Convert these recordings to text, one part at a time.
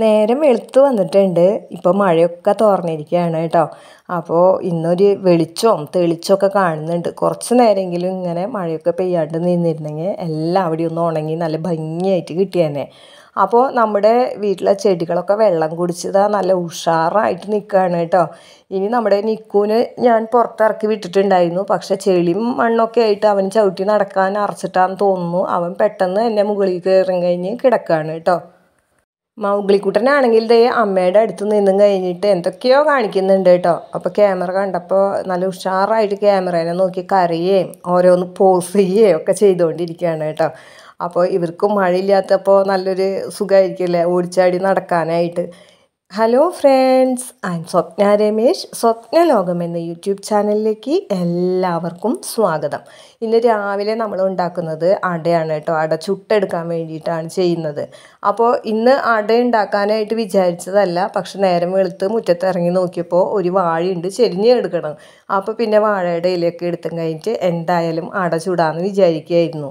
നേരം വെളുത്ത് വന്നിട്ടുണ്ട് ഇപ്പോൾ മഴയൊക്കെ തുറന്നിരിക്കുകയാണ് കേട്ടോ അപ്പോൾ ഇന്നൊരു വെളിച്ചവും തെളിച്ചമൊക്കെ കാണുന്നുണ്ട് കുറച്ച് നേരമെങ്കിലും ഇങ്ങനെ മഴയൊക്കെ പെയ്യാണ്ട് നിന്നിരുന്നെങ്കിൽ എല്ലാം അവിടെ ഒന്ന് ഉണങ്ങി നല്ല ഭംഗിയായിട്ട് കിട്ടിയേനെ അപ്പോൾ നമ്മുടെ വീട്ടിലെ ചെടികളൊക്കെ വെള്ളം കുടിച്ചതാ നല്ല ഉഷാറായിട്ട് നിൽക്കുകയാണ് കേട്ടോ ഇനി നമ്മുടെ നിക്കൂന് ഞാൻ പുറത്തിറക്കി വിട്ടിട്ടുണ്ടായിരുന്നു പക്ഷേ ചെളിയും മണ്ണൊക്കെ ആയിട്ട് അവൻ ചവിട്ടി നടക്കാൻ അറച്ചിട്ടാന്ന് തോന്നുന്നു അവൻ പെട്ടെന്ന് എൻ്റെ മുകളിൽ കയറി കഴിഞ്ഞ് കിടക്കുകയാണ് കേട്ടോ മൗഗ്ലിക്കുട്ടനാണെങ്കിൽ ദേ അമ്മയുടെ അടുത്ത് നിന്നും കഴിഞ്ഞിട്ട് എന്തൊക്കെയോ കാണിക്കുന്നുണ്ട് കേട്ടോ അപ്പോൾ ക്യാമറ കണ്ടപ്പോൾ നല്ല ഉഷാറായിട്ട് ക്യാമറേനെ നോക്കി കരയേം ഓരോന്ന് പോസ് ചെയ്യുകയും ഒക്കെ ചെയ്തുകൊണ്ടിരിക്കുകയാണ് കേട്ടോ അപ്പോൾ ഇവർക്കും മഴയില്ലാത്തപ്പോൾ നല്ലൊരു അല്ലേ ഓടിച്ചാടി നടക്കാനായിട്ട് hello friends I Swapna Ramesh Swapna Lokam എന്ന യൂട്യൂബ് ചാനലിലേക്ക് എല്ലാവർക്കും സ്വാഗതം ഇന്ന് രാവിലെ നമ്മൾ ഉണ്ടാക്കുന്നത് അടയാണ് കേട്ടോ അട ചുട്ടെടുക്കാൻ വേണ്ടിയിട്ടാണ് ചെയ്യുന്നത് അപ്പോൾ ഇന്ന് അട ഉണ്ടാക്കാനായിട്ട് വിചാരിച്ചതല്ല പക്ഷെ നേരം വെളുത്ത് മുറ്റത്ത് ഇറങ്ങി നോക്കിയപ്പോൾ ഒരു വാഴയുണ്ട് ചെരിഞ്ഞ് എടുക്കണം അപ്പോൾ പിന്നെ വാഴയുടെ ഇലയൊക്കെ എടുത്തും കഴിഞ്ഞിട്ട് എന്തായാലും അട ചൂടാന്ന് വിചാരിക്കുകയായിരുന്നു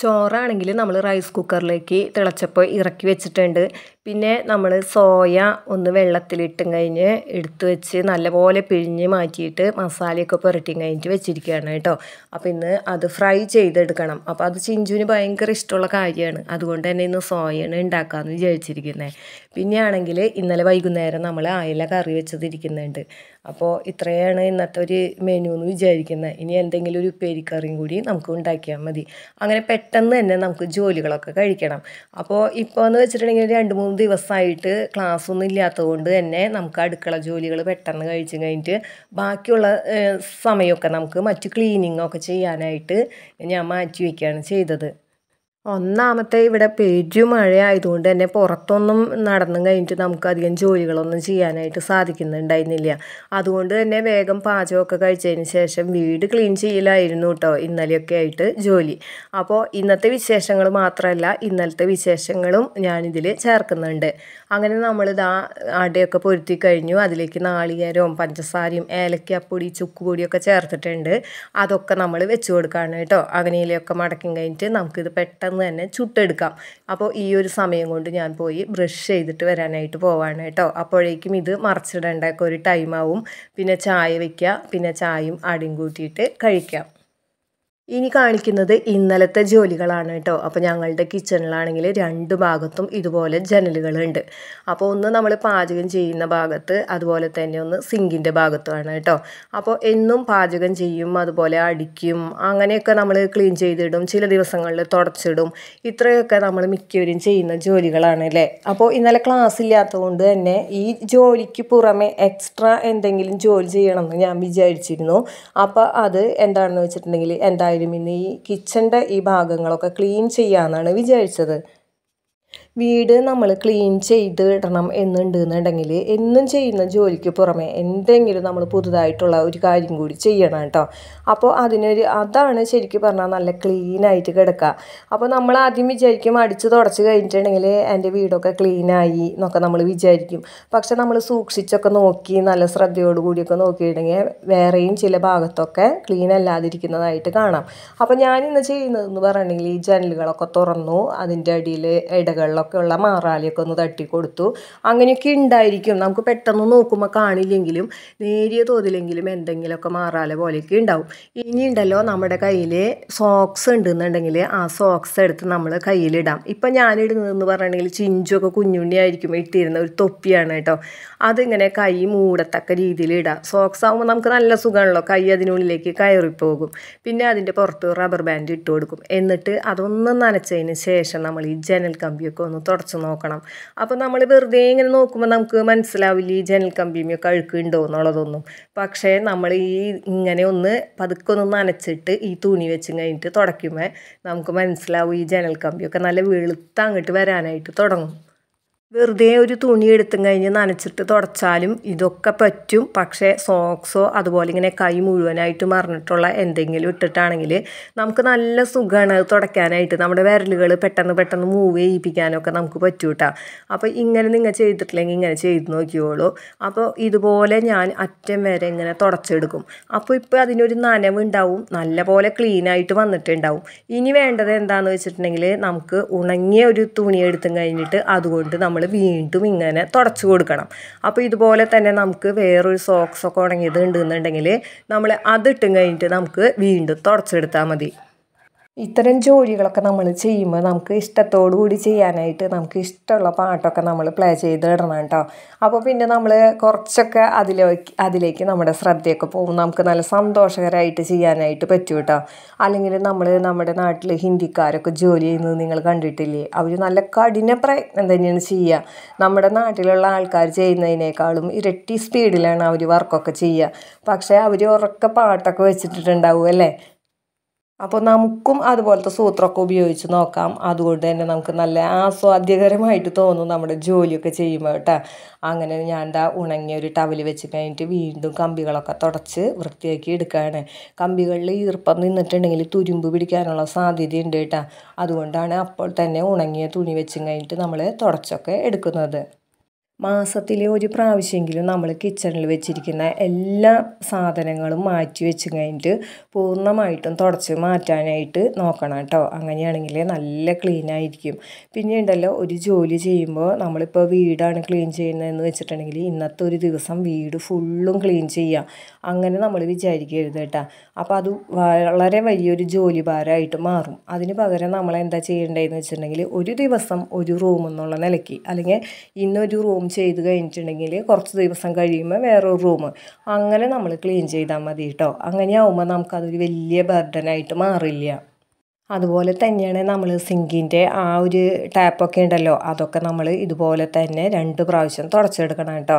ചോറാണെങ്കിൽ നമ്മൾ റൈസ് കുക്കറിലേക്ക് തിളച്ചപ്പോൾ ഇറക്കി വെച്ചിട്ടുണ്ട് പിന്നെ നമ്മൾ സോയ ഒന്ന് വെള്ളത്തിലിട്ടും കഴിഞ്ഞ് എടുത്ത് വെച്ച് നല്ലപോലെ പിഴിഞ്ഞ് മാറ്റിയിട്ട് മസാലയൊക്കെ പുരട്ടിയും കഴിഞ്ഞിട്ട് വെച്ചിരിക്കുകയാണ് കേട്ടോ അപ്പോൾ ഇന്ന് അത് ഫ്രൈ ചെയ്തെടുക്കണം അപ്പോൾ അത് ചിഞ്ചുവിന് ഭയങ്കര ഇഷ്ടമുള്ള കാര്യമാണ് അതുകൊണ്ട് തന്നെ ഇന്ന് സോയാണ് ഉണ്ടാക്കാമെന്ന് വിചാരിച്ചിരിക്കുന്നത് പിന്നെയാണെങ്കിൽ ഇന്നലെ വൈകുന്നേരം നമ്മൾ അയല കറി വെച്ചതിരിക്കുന്നുണ്ട് അപ്പോൾ ഇത്രയാണ് ഇന്നത്തെ ഒരു മെനു എന്ന് വിചാരിക്കുന്നത് ഇനി എന്തെങ്കിലും ഒരു ഉപ്പേരിക്കറിയും കൂടി നമുക്ക് ഉണ്ടാക്കിയാൽ മതി അങ്ങനെ പെട്ടെന്ന് തന്നെ നമുക്ക് ജോലികളൊക്കെ കഴിക്കണം അപ്പോൾ ഇപ്പോൾ എന്ന് വെച്ചിട്ടുണ്ടെങ്കിൽ രണ്ട് മൂന്ന് മൂന്ന് ദിവസമായിട്ട് ക്ലാസ്സൊന്നും ഇല്ലാത്തതുകൊണ്ട് തന്നെ നമുക്ക് അടുക്കള ജോലികൾ പെട്ടെന്ന് കഴിച്ച് കഴിഞ്ഞിട്ട് ബാക്കിയുള്ള സമയമൊക്കെ നമുക്ക് മറ്റു ക്ലീനിങ്ങൊക്കെ ചെയ്യാനായിട്ട് ഞാൻ മാറ്റി വയ്ക്കുകയാണ് ചെയ്തത് ഒന്നാമത്തെ ഇവിടെ പേരും മഴയായതുകൊണ്ട് തന്നെ പുറത്തൊന്നും നടന്നും കഴിഞ്ഞിട്ട് നമുക്ക് അധികം ജോലികളൊന്നും ചെയ്യാനായിട്ട് സാധിക്കുന്നുണ്ടായിരുന്നില്ല അതുകൊണ്ട് തന്നെ വേഗം പാചകമൊക്കെ കഴിച്ചതിന് ശേഷം വീട് ക്ലീൻ ചെയ്യലായിരുന്നു കേട്ടോ ഇന്നലെയൊക്കെ ആയിട്ട് ജോലി അപ്പോൾ ഇന്നത്തെ വിശേഷങ്ങൾ മാത്രമല്ല ഇന്നലത്തെ വിശേഷങ്ങളും ഞാനിതിൽ ചേർക്കുന്നുണ്ട് അങ്ങനെ നമ്മൾ ഇതാ അടയൊക്കെ പൊരുത്തി കഴിഞ്ഞു അതിലേക്ക് നാളികേരവും പഞ്ചസാരയും ഏലക്കാപ്പൊടി ചുക്കുപൊടിയൊക്കെ ചേർത്തിട്ടുണ്ട് അതൊക്കെ നമ്മൾ വെച്ച് കൊടുക്കുകയാണ് കേട്ടോ അങ്ങനെയിലൊക്കെ മടക്കി കഴിഞ്ഞിട്ട് നമുക്കിത് പെട്ടെന്ന് പെട്ടെന്ന് തന്നെ ചുട്ടെടുക്കാം അപ്പോൾ ഈ ഒരു സമയം കൊണ്ട് ഞാൻ പോയി ബ്രഷ് ചെയ്തിട്ട് വരാനായിട്ട് പോവാണ് കേട്ടോ അപ്പോഴേക്കും ഇത് മറച്ചിടേണ്ടൊക്കെ ഒരു ടൈമാവും പിന്നെ ചായ വയ്ക്കുക പിന്നെ ചായയും അടിയും കൂട്ടിയിട്ട് കഴിക്കാം ഇനി കാണിക്കുന്നത് ഇന്നലത്തെ ജോലികളാണ് കേട്ടോ അപ്പോൾ ഞങ്ങളുടെ കിച്ചണിലാണെങ്കിൽ രണ്ട് ഭാഗത്തും ഇതുപോലെ ജനലുകളുണ്ട് അപ്പോൾ ഒന്ന് നമ്മൾ പാചകം ചെയ്യുന്ന ഭാഗത്ത് അതുപോലെ തന്നെ ഒന്ന് സിങ്കിൻ്റെ ഭാഗത്തുമാണ് കേട്ടോ അപ്പോൾ എന്നും പാചകം ചെയ്യും അതുപോലെ അടിക്കും അങ്ങനെയൊക്കെ നമ്മൾ ക്ലീൻ ചെയ്തിടും ചില ദിവസങ്ങളിൽ തുടച്ചിടും ഇത്രയൊക്കെ നമ്മൾ മിക്കവരും ചെയ്യുന്ന ജോലികളാണ് അല്ലേ അപ്പോൾ ഇന്നലെ ക്ലാസ് ഇല്ലാത്തതുകൊണ്ട് തന്നെ ഈ ജോലിക്ക് പുറമെ എക്സ്ട്രാ എന്തെങ്കിലും ജോലി ചെയ്യണമെന്ന് ഞാൻ വിചാരിച്ചിരുന്നു അപ്പോൾ അത് എന്താണെന്ന് വെച്ചിട്ടുണ്ടെങ്കിൽ എന്തായാലും എന്തായാലും ഇന്ന് ഈ കിച്ചൻ്റെ ഈ ഭാഗങ്ങളൊക്കെ ക്ലീൻ ചെയ്യാമെന്നാണ് വിചാരിച്ചത് വീട് നമ്മൾ ക്ലീൻ ചെയ്ത് ഇടണം എന്നുണ്ടെന്നുണ്ടെങ്കിൽ എന്നും ചെയ്യുന്ന ജോലിക്ക് പുറമെ എന്തെങ്കിലും നമ്മൾ പുതുതായിട്ടുള്ള ഒരു കാര്യം കൂടി ചെയ്യണം കേട്ടോ അപ്പോൾ അതിനൊരു അതാണ് ശരിക്കും പറഞ്ഞാൽ നല്ല ക്ലീനായിട്ട് കിടക്കുക അപ്പോൾ നമ്മൾ ആദ്യം വിചാരിക്കും അടിച്ച് തുടച്ച് കഴിഞ്ഞിട്ടുണ്ടെങ്കിൽ എൻ്റെ വീടൊക്കെ ക്ലീനായി എന്നൊക്കെ നമ്മൾ വിചാരിക്കും പക്ഷെ നമ്മൾ സൂക്ഷിച്ചൊക്കെ നോക്കി നല്ല ശ്രദ്ധയോട് കൂടിയൊക്കെ നോക്കിയിട്ടുണ്ടെങ്കിൽ വേറെയും ചില ഭാഗത്തൊക്കെ ക്ലീൻ അല്ലാതിരിക്കുന്നതായിട്ട് കാണാം അപ്പോൾ ഞാനിന്ന് ചെയ്യുന്നതെന്ന് പറഞ്ഞിട്ടുണ്ടെങ്കിൽ ഈ ജനലുകളൊക്കെ തുറന്നു അതിൻ്റെ അടിയിൽ ഇടകളിലൊക്കെ ഒക്കെ ഉള്ള മാറാലിയൊക്കെ ഒന്ന് തട്ടി കൊടുത്തു അങ്ങനെയൊക്കെ ഉണ്ടായിരിക്കും നമുക്ക് പെട്ടെന്ന് നോക്കുമ്പോൾ കാണില്ലെങ്കിലും നേരിയ തോതിലെങ്കിലും എന്തെങ്കിലുമൊക്കെ മാറാല പോലെയൊക്കെ ഉണ്ടാവും ഇനി ഉണ്ടല്ലോ നമ്മുടെ കയ്യിൽ സോക്സ് ഉണ്ടെന്നുണ്ടെങ്കിൽ ആ സോക്സ് എടുത്ത് നമ്മൾ കയ്യിലിടാം ഇപ്പം ഞാനിടുന്നതെന്ന് പറയുകയാണെങ്കിൽ ചിഞ്ചൊക്കെ കുഞ്ഞുണ്ണിയായിരിക്കും ഇട്ടിരുന്ന ഒരു തൊപ്പിയാണ് കേട്ടോ അതിങ്ങനെ കൈ മൂടത്തക്ക രീതിയിൽ ഇടാം സോക്സ് ആകുമ്പോൾ നമുക്ക് നല്ല സുഖമാണല്ലോ കൈ അതിനുള്ളിലേക്ക് കയറിപ്പോകും പിന്നെ അതിൻ്റെ പുറത്ത് റബ്ബർ ബാൻഡ് ഇട്ട് കൊടുക്കും എന്നിട്ട് അതൊന്ന് നനച്ചതിന് ശേഷം നമ്മൾ ഈ ജനൽ കമ്പിയൊക്കെ ഒന്ന് ഒന്ന് തുടച്ച് നോക്കണം അപ്പോൾ നമ്മൾ വെറുതെ ഇങ്ങനെ നോക്കുമ്പോൾ നമുക്ക് മനസ്സിലാവില്ല ഈ ജനൽ കമ്പിയുമൊക്കെ അഴുക്കുണ്ടോ എന്നുള്ളതൊന്നും പക്ഷേ നമ്മൾ ഈ ഇങ്ങനെ ഒന്ന് പതുക്കെ ഒന്ന് നനച്ചിട്ട് ഈ തുണി വെച്ച് കഴിഞ്ഞിട്ട് തുടയ്ക്കുമ്പോൾ നമുക്ക് മനസ്സിലാവും ഈ ജനൽ കമ്പിയൊക്കെ നല്ല വെളുത്ത അങ്ങോട്ട് വരാനായിട്ട് തുടങ്ങും വെറുതെ ഒരു തുണി എടുത്തും കഴിഞ്ഞ് നനച്ചിട്ട് തുടച്ചാലും ഇതൊക്കെ പറ്റും പക്ഷേ സോക്സോ അതുപോലെ ഇങ്ങനെ കൈ മുഴുവനായിട്ട് മറിഞ്ഞിട്ടുള്ള എന്തെങ്കിലും ഇട്ടിട്ടാണെങ്കിൽ നമുക്ക് നല്ല സുഖമാണ് അത് തുടയ്ക്കാനായിട്ട് നമ്മുടെ വിരലുകൾ പെട്ടെന്ന് പെട്ടെന്ന് മൂവ് ചെയ്യിപ്പിക്കാനൊക്കെ നമുക്ക് പറ്റൂട്ടാ അപ്പോൾ ഇങ്ങനെ നിങ്ങൾ ചെയ്തിട്ടില്ലെങ്കിൽ ഇങ്ങനെ ചെയ്ത് നോക്കിയോളൂ അപ്പോൾ ഇതുപോലെ ഞാൻ അറ്റം വരെ ഇങ്ങനെ തുടച്ചെടുക്കും അപ്പോൾ ഇപ്പോൾ അതിനൊരു നനവുണ്ടാവും നല്ല പോലെ ക്ലീനായിട്ട് വന്നിട്ടുണ്ടാവും ഇനി വേണ്ടത് എന്താണെന്ന് വെച്ചിട്ടുണ്ടെങ്കിൽ നമുക്ക് ഉണങ്ങിയ ഒരു തുണി എടുത്തും കഴിഞ്ഞിട്ട് അതുകൊണ്ട് നമ്മൾ വീണ്ടും ഇങ്ങനെ തുടച്ച് കൊടുക്കണം അപ്പോൾ ഇതുപോലെ തന്നെ നമുക്ക് വേറൊരു സോക്സൊക്കെ ഉണങ്ങിയത് ഉണ്ടെന്നുണ്ടെങ്കിൽ നമ്മൾ അതിട്ടും കഴിഞ്ഞിട്ട് നമുക്ക് വീണ്ടും തുടച്ചെടുത്താൽ മതി ഇത്തരം ജോലികളൊക്കെ നമ്മൾ ചെയ്യുമ്പോൾ നമുക്ക് ഇഷ്ടത്തോടു കൂടി ചെയ്യാനായിട്ട് നമുക്ക് ഇഷ്ടമുള്ള പാട്ടൊക്കെ നമ്മൾ പ്ലേ ചെയ്ത് ഇടണം കേട്ടോ അപ്പോൾ പിന്നെ നമ്മൾ കുറച്ചൊക്കെ അതിലേക്ക് അതിലേക്ക് നമ്മുടെ ശ്രദ്ധയൊക്കെ പോകും നമുക്ക് നല്ല സന്തോഷകരമായിട്ട് ചെയ്യാനായിട്ട് പറ്റും കേട്ടോ അല്ലെങ്കിൽ നമ്മൾ നമ്മുടെ നാട്ടിൽ ഹിന്ദിക്കാരൊക്കെ ജോലി ചെയ്യുന്നത് നിങ്ങൾ കണ്ടിട്ടില്ലേ അവർ നല്ല കഠിന പ്രയത്നം തന്നെയാണ് ചെയ്യുക നമ്മുടെ നാട്ടിലുള്ള ആൾക്കാർ ചെയ്യുന്നതിനേക്കാളും ഇരട്ടി സ്പീഡിലാണ് അവർ വർക്കൊക്കെ ചെയ്യുക പക്ഷേ അവർ ഉറക്ക പാട്ടൊക്കെ വെച്ചിട്ടുണ്ടാവും അല്ലേ അപ്പോൾ നമുക്കും അതുപോലത്തെ സൂത്രമൊക്കെ ഉപയോഗിച്ച് നോക്കാം അതുകൊണ്ട് തന്നെ നമുക്ക് നല്ല ആസ്വാദ്യകരമായിട്ട് തോന്നും നമ്മുടെ ജോലിയൊക്കെ ചെയ്യുമ്പോൾ കേട്ടോ അങ്ങനെ ഞാൻ എന്താ ഉണങ്ങിയ ഒരു ടവൽ വെച്ച് കഴിഞ്ഞിട്ട് വീണ്ടും കമ്പികളൊക്കെ തുടച്ച് വൃത്തിയാക്കി എടുക്കുകയാണ് കമ്പികളിൽ ഈർപ്പം നിന്നിട്ടുണ്ടെങ്കിൽ തുരുമ്പ് പിടിക്കാനുള്ള സാധ്യതയുണ്ട് കേട്ടോ അതുകൊണ്ടാണ് അപ്പോൾ തന്നെ ഉണങ്ങിയ തുണി വെച്ച് കഴിഞ്ഞിട്ട് നമ്മൾ തുടച്ചൊക്കെ എടുക്കുന്നത് മാസത്തിലെ ഒരു പ്രാവശ്യമെങ്കിലും നമ്മൾ കിച്ചണിൽ വെച്ചിരിക്കുന്ന എല്ലാ സാധനങ്ങളും മാറ്റി വെച്ച് കഴിഞ്ഞിട്ട് പൂർണ്ണമായിട്ടും തുടച്ച് മാറ്റാനായിട്ട് നോക്കണം കേട്ടോ അങ്ങനെയാണെങ്കിൽ നല്ല ക്ലീൻ ആയിരിക്കും പിന്നെ ഉണ്ടല്ലോ ഒരു ജോലി ചെയ്യുമ്പോൾ നമ്മളിപ്പോൾ വീടാണ് ക്ലീൻ ചെയ്യുന്നതെന്ന് വെച്ചിട്ടുണ്ടെങ്കിൽ ഇന്നത്തെ ഒരു ദിവസം വീട് ഫുള്ളും ക്ലീൻ ചെയ്യാം അങ്ങനെ നമ്മൾ വിചാരിക്കരുത് കേട്ടോ അപ്പോൾ അത് വളരെ വലിയൊരു ജോലി ഭാരമായിട്ട് മാറും അതിന് പകരം നമ്മൾ എന്താ ചെയ്യേണ്ടതെന്ന് വെച്ചിട്ടുണ്ടെങ്കിൽ ഒരു ദിവസം ഒരു റൂമെന്നുള്ള നിലയ്ക്ക് അല്ലെങ്കിൽ ഇന്നൊരു റൂം ചെയ്ത് കഴിഞ്ഞിട്ടുണ്ടെങ്കിൽ കുറച്ച് ദിവസം കഴിയുമ്പോൾ വേറൊരു റൂം അങ്ങനെ നമ്മൾ ക്ലീൻ ചെയ്താൽ മതി കേട്ടോ അങ്ങനെയാവുമ്പോൾ നമുക്കതൊരു വലിയ ബർഡനായിട്ട് മാറില്ല അതുപോലെ തന്നെയാണ് നമ്മൾ സിങ്കിൻ്റെ ആ ഒരു ടാപ്പൊക്കെ ഉണ്ടല്ലോ അതൊക്കെ നമ്മൾ ഇതുപോലെ തന്നെ രണ്ട് പ്രാവശ്യം തുടച്ചെടുക്കണം കേട്ടോ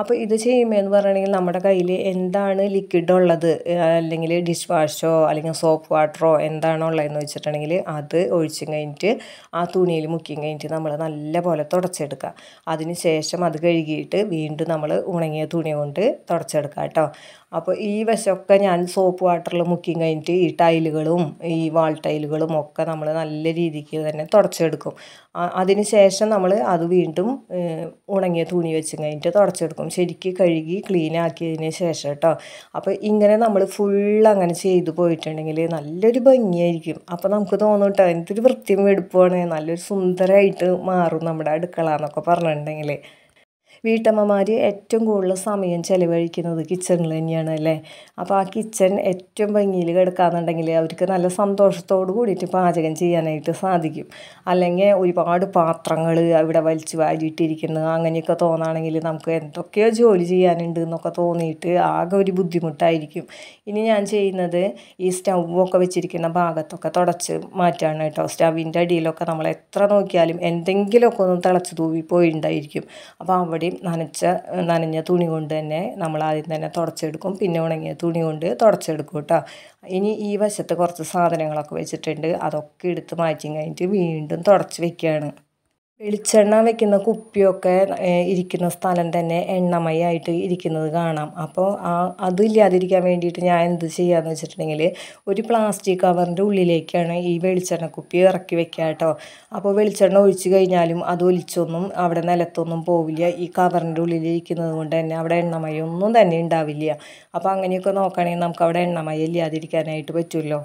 അപ്പോൾ ഇത് ചെയ്യുമ്പോൾ പറയുകയാണെങ്കിൽ നമ്മുടെ കയ്യിൽ എന്താണ് ലിക്വിഡ് ഉള്ളത് അല്ലെങ്കിൽ ഡിഷ് വാഷോ അല്ലെങ്കിൽ സോപ്പ് വാട്ടറോ എന്താണോ ഉള്ളതെന്ന് വെച്ചിട്ടുണ്ടെങ്കിൽ അത് ഒഴിച്ചു കഴിഞ്ഞിട്ട് ആ തുണിയിൽ മുക്കി കഴിഞ്ഞിട്ട് നമ്മൾ നല്ല പോലെ തുടച്ചെടുക്കുക അതിന് ശേഷം അത് കഴുകിയിട്ട് വീണ്ടും നമ്മൾ ഉണങ്ങിയ തുണി കൊണ്ട് തുടച്ചെടുക്കുക കേട്ടോ അപ്പോൾ ഈ വശമൊക്കെ ഞാൻ സോപ്പ് വാട്ടറിൽ മുക്കി കഴിഞ്ഞിട്ട് ഈ ടൈലുകളും ഈ വാൾ ടൈലുകളും ഒക്കെ നമ്മൾ നല്ല രീതിക്ക് തന്നെ തുടച്ചെടുക്കും അതിന് ശേഷം നമ്മൾ അത് വീണ്ടും ഉണങ്ങിയ തുണി വെച്ച് കഴിഞ്ഞിട്ട് തുടച്ചെടുക്കും ശരിക്കും കഴുകി ക്ലീൻ ശേഷം കേട്ടോ അപ്പോൾ ഇങ്ങനെ നമ്മൾ ഫുൾ അങ്ങനെ ചെയ്തു പോയിട്ടുണ്ടെങ്കിൽ നല്ലൊരു ഭംഗിയായിരിക്കും അപ്പോൾ നമുക്ക് തോന്നും കേട്ടോ എന്തൊരു വൃത്തിയും എടുപ്പുമാണ് നല്ലൊരു സുന്ദരമായിട്ട് മാറും നമ്മുടെ അടുക്കള എന്നൊക്കെ പറഞ്ഞിട്ടുണ്ടെങ്കിൽ വീട്ടമ്മമാർ ഏറ്റവും കൂടുതൽ സമയം ചിലവഴിക്കുന്നത് കിച്ചണിൽ തന്നെയാണ് അല്ലേ അപ്പോൾ ആ കിച്ചൺ ഏറ്റവും ഭംഗിയിൽ കിടക്കാന്നുണ്ടെങ്കിൽ അവർക്ക് നല്ല സന്തോഷത്തോടു കൂടിയിട്ട് പാചകം ചെയ്യാനായിട്ട് സാധിക്കും അല്ലെങ്കിൽ ഒരുപാട് പാത്രങ്ങൾ അവിടെ വലിച്ചു വാരിയിട്ടിരിക്കുന്നത് അങ്ങനെയൊക്കെ തോന്നുകയാണെങ്കിൽ നമുക്ക് എന്തൊക്കെയോ ജോലി ചെയ്യാനുണ്ട് എന്നൊക്കെ തോന്നിയിട്ട് ആകെ ഒരു ബുദ്ധിമുട്ടായിരിക്കും ഇനി ഞാൻ ചെയ്യുന്നത് ഈ സ്റ്റൗവൊക്കെ വെച്ചിരിക്കുന്ന ഭാഗത്തൊക്കെ തുടച്ച് മാറ്റാണ് കേട്ടോ സ്റ്റവിൻ്റെ അടിയിലൊക്കെ നമ്മൾ എത്ര നോക്കിയാലും എന്തെങ്കിലുമൊക്കെ ഒന്ന് തിളച്ച് തൂവി പോയിട്ടുണ്ടായിരിക്കും അപ്പോൾ അവിടെ ആദ്യം നനച്ച നനഞ്ഞ തുണി കൊണ്ട് തന്നെ നമ്മൾ ആദ്യം തന്നെ തുടച്ചെടുക്കും പിന്നെ ഉണങ്ങിയ തുണി കൊണ്ട് തുടച്ചെടുക്കും കേട്ടോ ഇനി ഈ വശത്ത് കുറച്ച് സാധനങ്ങളൊക്കെ വെച്ചിട്ടുണ്ട് അതൊക്കെ എടുത്ത് മാറ്റി കഴിഞ്ഞിട്ട് വീണ്ടും തുടച്ച് വെക്കുകയാണ് വെളിച്ചെണ്ണ വെക്കുന്ന കുപ്പിയൊക്കെ ഇരിക്കുന്ന സ്ഥലം തന്നെ എണ്ണമയായിട്ട് ഇരിക്കുന്നത് കാണാം അപ്പോൾ ആ അതില്ലാതിരിക്കാൻ വേണ്ടിയിട്ട് ഞാൻ എന്ത് ചെയ്യാമെന്ന് വെച്ചിട്ടുണ്ടെങ്കിൽ ഒരു പ്ലാസ്റ്റിക് കവറിൻ്റെ ഉള്ളിലേക്കാണ് ഈ വെളിച്ചെണ്ണ കുപ്പി ഇറക്കി വെക്കുക കേട്ടോ അപ്പോൾ വെളിച്ചെണ്ണ ഒഴിച്ച് കഴിഞ്ഞാലും അത് ഒലിച്ചൊന്നും അവിടെ നിലത്തൊന്നും പോവില്ല ഈ കവറിൻ്റെ ഉള്ളിലിരിക്കുന്നത് കൊണ്ട് തന്നെ അവിടെ എണ്ണമയൊന്നും തന്നെ ഉണ്ടാവില്ല അപ്പോൾ അങ്ങനെയൊക്കെ നോക്കുകയാണെങ്കിൽ നമുക്ക് അവിടെ എണ്ണമയ ഇല്ലാതിരിക്കാനായിട്ട് പറ്റുമല്ലോ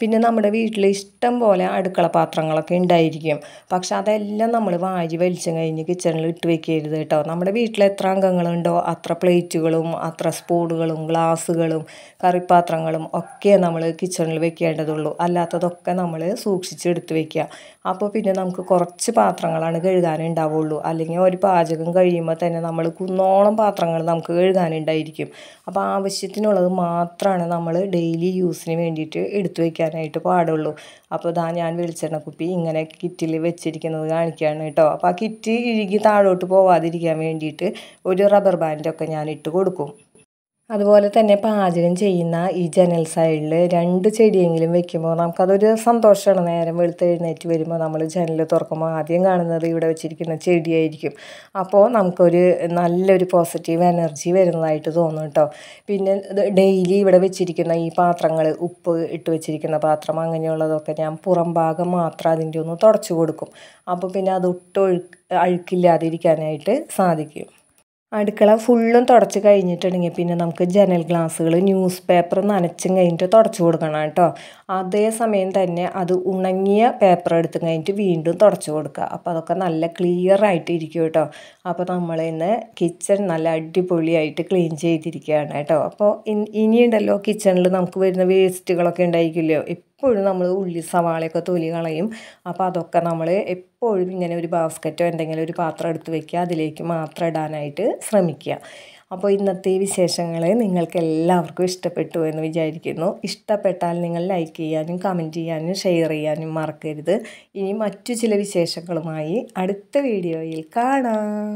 പിന്നെ നമ്മുടെ വീട്ടിൽ ഇഷ്ടം പോലെ അടുക്കള പാത്രങ്ങളൊക്കെ ഉണ്ടായിരിക്കും പക്ഷെ അതെല്ലാം നമ്മൾ വാരി വലിച്ചു കഴിഞ്ഞ് കിച്ചണിൽ ഇട്ട് വെക്കരുത് കേട്ടോ നമ്മുടെ വീട്ടിൽ എത്ര അംഗങ്ങളുണ്ടോ അത്ര പ്ലേറ്റുകളും അത്ര സ്പൂണുകളും ഗ്ലാസ്സുകളും കറിപ്പാത്രങ്ങളും ഒക്കെ നമ്മൾ കിച്ചണിൽ വെക്കേണ്ടതുള്ളൂ അല്ലാത്തതൊക്കെ നമ്മൾ സൂക്ഷിച്ചെടുത്ത് വെക്കുക അപ്പോൾ പിന്നെ നമുക്ക് കുറച്ച് പാത്രങ്ങളാണ് കഴുകാനുണ്ടാവുള്ളൂ അല്ലെങ്കിൽ ഒരു പാചകം കഴിയുമ്പോൾ തന്നെ നമ്മൾ കുന്നോളം പാത്രങ്ങൾ നമുക്ക് കഴുകാനുണ്ടായിരിക്കും അപ്പോൾ ആവശ്യത്തിനുള്ളത് മാത്രമാണ് നമ്മൾ ഡെയിലി യൂസിന് വേണ്ടിയിട്ട് എടുത്തു വയ്ക്കുക കാണിക്കാനായിട്ട് പാടുള്ളൂ അപ്പോൾ ഇതാ ഞാൻ വെളിച്ചെണ്ണ കുപ്പി ഇങ്ങനെ കിറ്റിൽ വെച്ചിരിക്കുന്നത് കാണിക്കുകയാണ് കേട്ടോ അപ്പോൾ ആ കിറ്റ് ഇഴുകി താഴോട്ട് പോവാതിരിക്കാൻ വേണ്ടിയിട്ട് ഒരു റബ്ബർ ബാൻഡൊക്കെ ഞാൻ ഇട്ട് കൊടുക്കും അതുപോലെ തന്നെ പാചകം ചെയ്യുന്ന ഈ ജനൽ സൈഡിൽ രണ്ട് ചെടിയെങ്കിലും വെക്കുമ്പോൾ നമുക്കതൊരു സന്തോഷമാണ് നേരം വെളുത്തെഴുന്നേറ്റ് വരുമ്പോൾ നമ്മൾ ജനൽ തുറക്കുമ്പോൾ ആദ്യം കാണുന്നത് ഇവിടെ വെച്ചിരിക്കുന്ന ചെടിയായിരിക്കും അപ്പോൾ നമുക്കൊരു നല്ലൊരു പോസിറ്റീവ് എനർജി വരുന്നതായിട്ട് തോന്നും കേട്ടോ പിന്നെ ഡെയിലി ഇവിടെ വെച്ചിരിക്കുന്ന ഈ പാത്രങ്ങൾ ഉപ്പ് ഇട്ട് വെച്ചിരിക്കുന്ന പാത്രം അങ്ങനെയുള്ളതൊക്കെ ഞാൻ പുറം ഭാഗം മാത്രം അതിൻ്റെ ഒന്ന് തുടച്ചു കൊടുക്കും അപ്പോൾ പിന്നെ അത് ഒട്ടും അഴുക്കില്ലാതിരിക്കാനായിട്ട് സാധിക്കും അടുക്കള ഫുള്ളും തുടച്ച് കഴിഞ്ഞിട്ടുണ്ടെങ്കിൽ പിന്നെ നമുക്ക് ജനൽ ഗ്ലാസ്സുകൾ ന്യൂസ് പേപ്പർ നനച്ചും കഴിഞ്ഞിട്ട് തുടച്ച് കൊടുക്കണം കേട്ടോ അതേ തന്നെ അത് ഉണങ്ങിയ പേപ്പർ എടുത്ത് കഴിഞ്ഞിട്ട് വീണ്ടും തുടച്ച് കൊടുക്കുക അപ്പോൾ അതൊക്കെ നല്ല ക്ലിയർ ആയിട്ട് ഇരിക്കും കേട്ടോ അപ്പോൾ നമ്മൾ ഇന്ന് കിച്ചൺ നല്ല അടിപൊളിയായിട്ട് ക്ലീൻ ചെയ്തിരിക്കുകയാണ് കേട്ടോ അപ്പോൾ ഇനിയുണ്ടല്ലോ കിച്ചണിൽ നമുക്ക് വരുന്ന വേസ്റ്റുകളൊക്കെ ഉണ്ടായിരിക്കില്ലയോ എപ്പോഴും നമ്മൾ ഉള്ളി സവാളയൊക്കെ തൊലി കളയും അപ്പോൾ അതൊക്കെ നമ്മൾ എപ്പോഴും ഇങ്ങനെ ഒരു ബാസ്ക്കറ്റോ എന്തെങ്കിലും ഒരു പാത്രം എടുത്ത് വയ്ക്കുക അതിലേക്ക് മാത്രം ഇടാനായിട്ട് ശ്രമിക്കുക അപ്പോൾ ഇന്നത്തെ വിശേഷങ്ങൾ നിങ്ങൾക്ക് എല്ലാവർക്കും ഇഷ്ടപ്പെട്ടു എന്ന് വിചാരിക്കുന്നു ഇഷ്ടപ്പെട്ടാൽ നിങ്ങൾ ലൈക്ക് ചെയ്യാനും കമൻറ്റ് ചെയ്യാനും ഷെയർ ചെയ്യാനും മറക്കരുത് ഇനി മറ്റു ചില വിശേഷങ്ങളുമായി അടുത്ത വീഡിയോയിൽ കാണാം